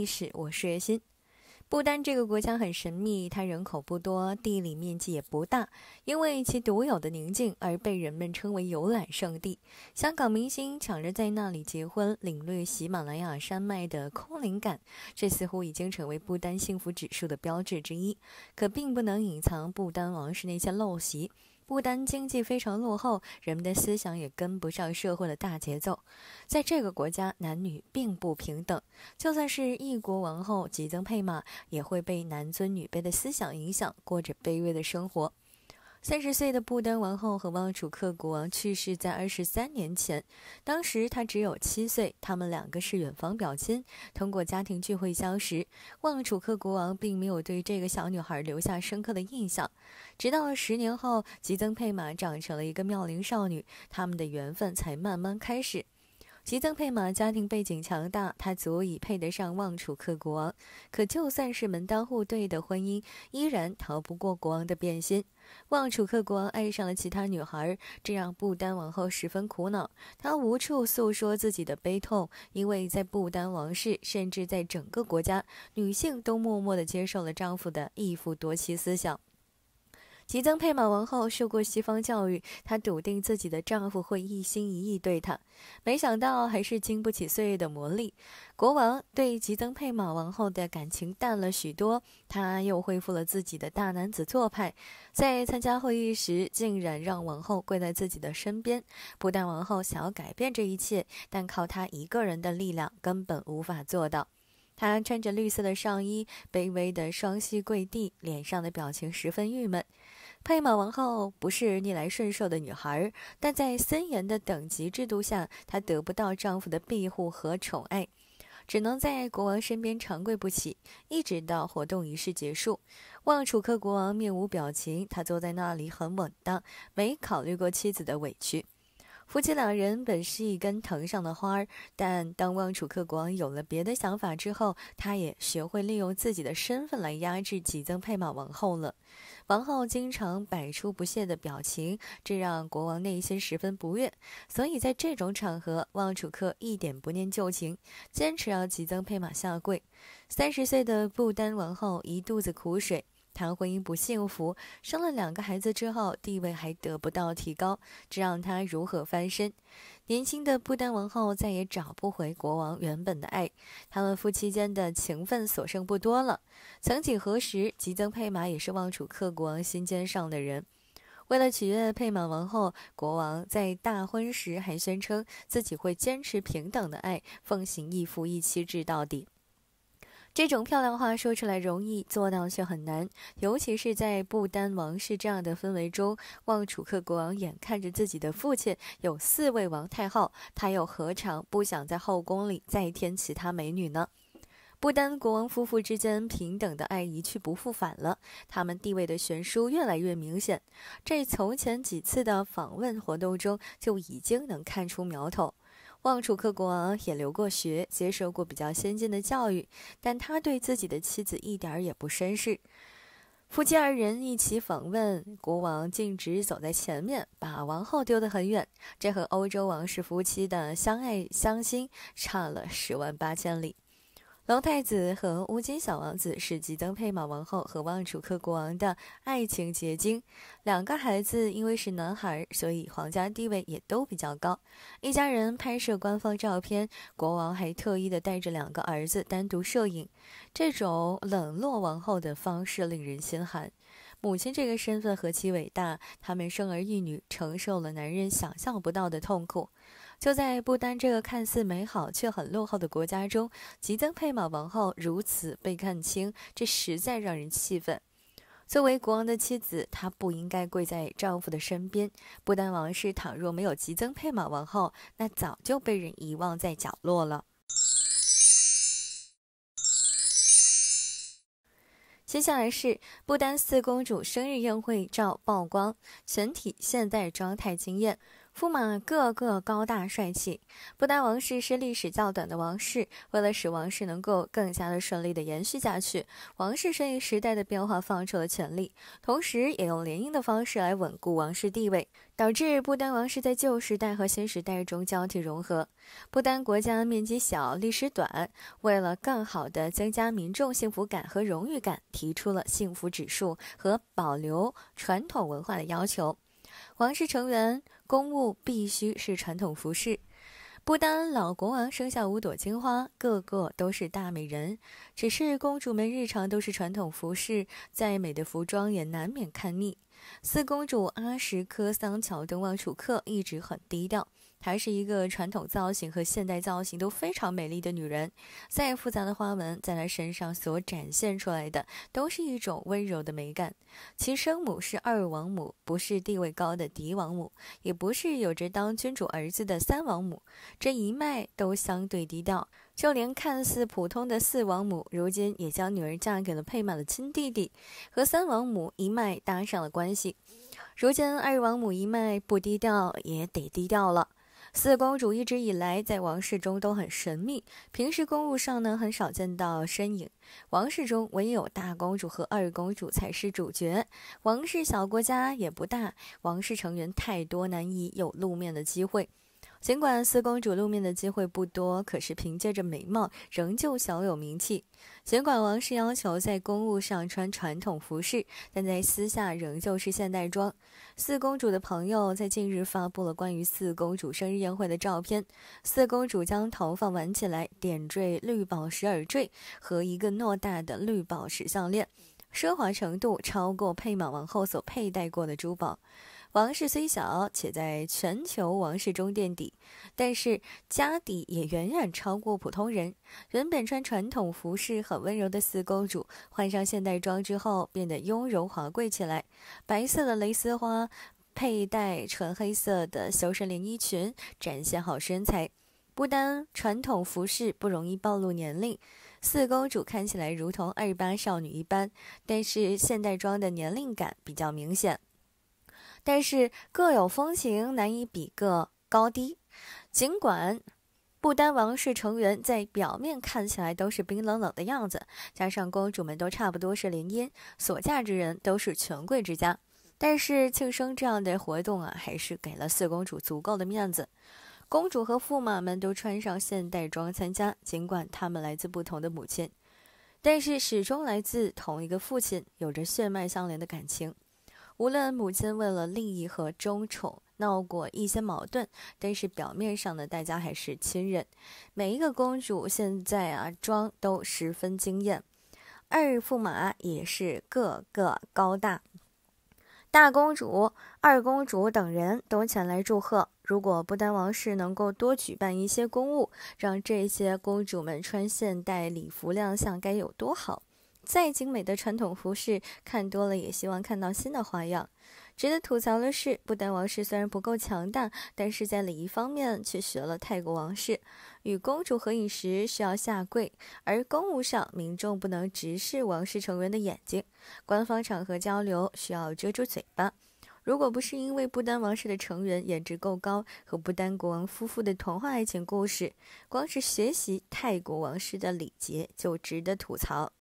历史，我是月心。不丹这个国家很神秘，它人口不多，地理面积也不大，因为其独有的宁静而被人们称为游览胜地。香港明星抢着在那里结婚，领略喜马拉雅山脉的空灵感，这似乎已经成为不丹幸福指数的标志之一。可并不能隐藏不丹王室那些陋习。不丹经济非常落后，人们的思想也跟不上社会的大节奏。在这个国家，男女并不平等，就算是异国王后吉增佩玛，也会被男尊女卑的思想影响，过着卑微的生活。三十岁的布丹王后和旺楚克国王去世在二十三年前，当时他只有七岁。他们两个是远房表亲，通过家庭聚会相识。旺楚克国王并没有对这个小女孩留下深刻的印象，直到十年后吉增佩玛长成了一个妙龄少女，他们的缘分才慢慢开始。吉曾佩玛家庭背景强大，她足以配得上旺楚克国王。可就算是门当户对的婚姻，依然逃不过国王的变心。旺楚克国王爱上了其他女孩，这让不丹王后十分苦恼。她无处诉说自己的悲痛，因为在不丹王室，甚至在整个国家，女性都默默的接受了丈夫的一夫多妻思想。吉增佩马王后受过西方教育，她笃定自己的丈夫会一心一意对她，没想到还是经不起岁月的磨砺。国王对吉增佩马王后的感情淡了许多，他又恢复了自己的大男子做派，在参加会议时竟然让王后跪在自己的身边。不但王后想要改变这一切，但靠他一个人的力量根本无法做到。她穿着绿色的上衣，卑微的双膝跪地，脸上的表情十分郁闷。佩玛王后不是逆来顺受的女孩，但在森严的等级制度下，她得不到丈夫的庇护和宠爱，只能在国王身边长跪不起，一直到活动仪式结束。望楚克国王面无表情，他坐在那里很稳当，没考虑过妻子的委屈。夫妻两人本是一根藤上的花儿，但当旺楚克国王有了别的想法之后，他也学会利用自己的身份来压制吉增佩玛王后了。王后经常摆出不屑的表情，这让国王内心十分不悦。所以在这种场合，旺楚克一点不念旧情，坚持要吉增佩玛下跪。三十岁的不丹王后一肚子苦水。他婚姻不幸福，生了两个孩子之后，地位还得不到提高，这让他如何翻身？年轻的不丹王后再也找不回国王原本的爱，他们夫妻间的情分所剩不多了。曾几何时，吉增佩玛也是旺楚克国王心尖上的人。为了取悦佩玛王后，国王在大婚时还宣称自己会坚持平等的爱，奉行一夫一妻制到底。这种漂亮话说出来容易，做到却很难，尤其是在不丹王室这样的氛围中。望楚克国王眼看着自己的父亲有四位王太后，他又何尝不想在后宫里再添其他美女呢？不丹国王夫妇之间平等的爱一去不复返了，他们地位的悬殊越来越明显，这从前几次的访问活动中就已经能看出苗头。旺楚克国王也留过学，接受过比较先进的教育，但他对自己的妻子一点也不绅士。夫妻二人一起访问，国王径直走在前面，把王后丢得很远。这和欧洲王室夫妻的相爱相亲差了十万八千里。龙太子和乌金小王子是吉登佩玛王后和旺楚克国王的爱情结晶。两个孩子因为是男孩，所以皇家地位也都比较高。一家人拍摄官方照片，国王还特意的带着两个儿子单独摄影。这种冷落王后的方式令人心寒。母亲这个身份何其伟大，他们生儿育女承受了男人想象不到的痛苦。就在不丹这个看似美好却很落后的国家中，吉增佩玛王后如此被看清，这实在让人气愤。作为国王的妻子，她不应该跪在丈夫的身边。不丹王室倘若没有吉增佩玛王后，那早就被人遗忘在角落了。接下来是不丹四公主生日宴会照曝光，全体现代装太惊艳。驸马个个高大帅气。不丹王室是历史较短的王室，为了使王室能够更加的顺利的延续下去，王室顺应时代的变化，放出了权力，同时也用联姻的方式来稳固王室地位，导致不丹王室在旧时代和新时代中交替融合。不丹国家面积小，历史短，为了更好的增加民众幸福感和荣誉感，提出了幸福指数和保留传统文化的要求。王室成员。公务必须是传统服饰。不单老国王生下五朵金花，个个都是大美人。只是公主们日常都是传统服饰，再美的服装也难免看腻。四公主阿什科桑乔登旺楚克一直很低调。她是一个传统造型和现代造型都非常美丽的女人，再复杂的花纹在她身上所展现出来的都是一种温柔的美感。其生母是二王母，不是地位高的嫡王母，也不是有着当君主儿子的三王母，这一脉都相对低调。就连看似普通的四王母，如今也将女儿嫁给了佩玛的亲弟弟，和三王母一脉搭上了关系。如今二王母一脉不低调也得低调了。四公主一直以来在王室中都很神秘，平时公务上呢很少见到身影。王室中唯有大公主和二公主才是主角。王室小国家也不大，王室成员太多，难以有露面的机会。尽管四公主露面的机会不多，可是凭借着美貌，仍旧小有名气。尽管王室要求在公务上穿传统服饰，但在私下仍旧是现代装。四公主的朋友在近日发布了关于四公主生日宴会的照片。四公主将头发挽起来，点缀绿宝石耳坠和一个偌大的绿宝石项链，奢华程度超过佩玛王后所佩戴过的珠宝。王室虽小，且在全球王室中垫底，但是家底也远远超过普通人。原本穿传统服饰很温柔的四公主，换上现代装之后变得雍容华贵起来。白色的蕾丝花，佩戴纯黑色的修身连衣裙，展现好身材。不单传统服饰不容易暴露年龄，四公主看起来如同二八少女一般，但是现代装的年龄感比较明显。但是各有风情，难以比个高低。尽管不丹王室成员在表面看起来都是冰冷冷的样子，加上公主们都差不多是联姻，所嫁之人都是权贵之家，但是庆生这样的活动啊，还是给了四公主足够的面子。公主和驸马们都穿上现代装参加，尽管他们来自不同的母亲，但是始终来自同一个父亲，有着血脉相连的感情。无论母亲为了利益和争宠闹过一些矛盾，但是表面上呢，大家还是亲人。每一个公主现在啊妆都十分惊艳，二驸马也是个个高大。大公主、二公主等人都前来祝贺。如果不丹王室能够多举办一些公务，让这些公主们穿现代礼服亮相，该有多好！再精美的传统服饰，看多了也希望看到新的花样。值得吐槽的是，不丹王室虽然不够强大，但是在礼仪方面却学了泰国王室。与公主合影时需要下跪，而公务上民众不能直视王室成员的眼睛。官方场合交流需要遮住嘴巴。如果不是因为不丹王室的成员颜值够高和不丹国王夫妇的童话爱情故事，光是学习泰国王室的礼节就值得吐槽。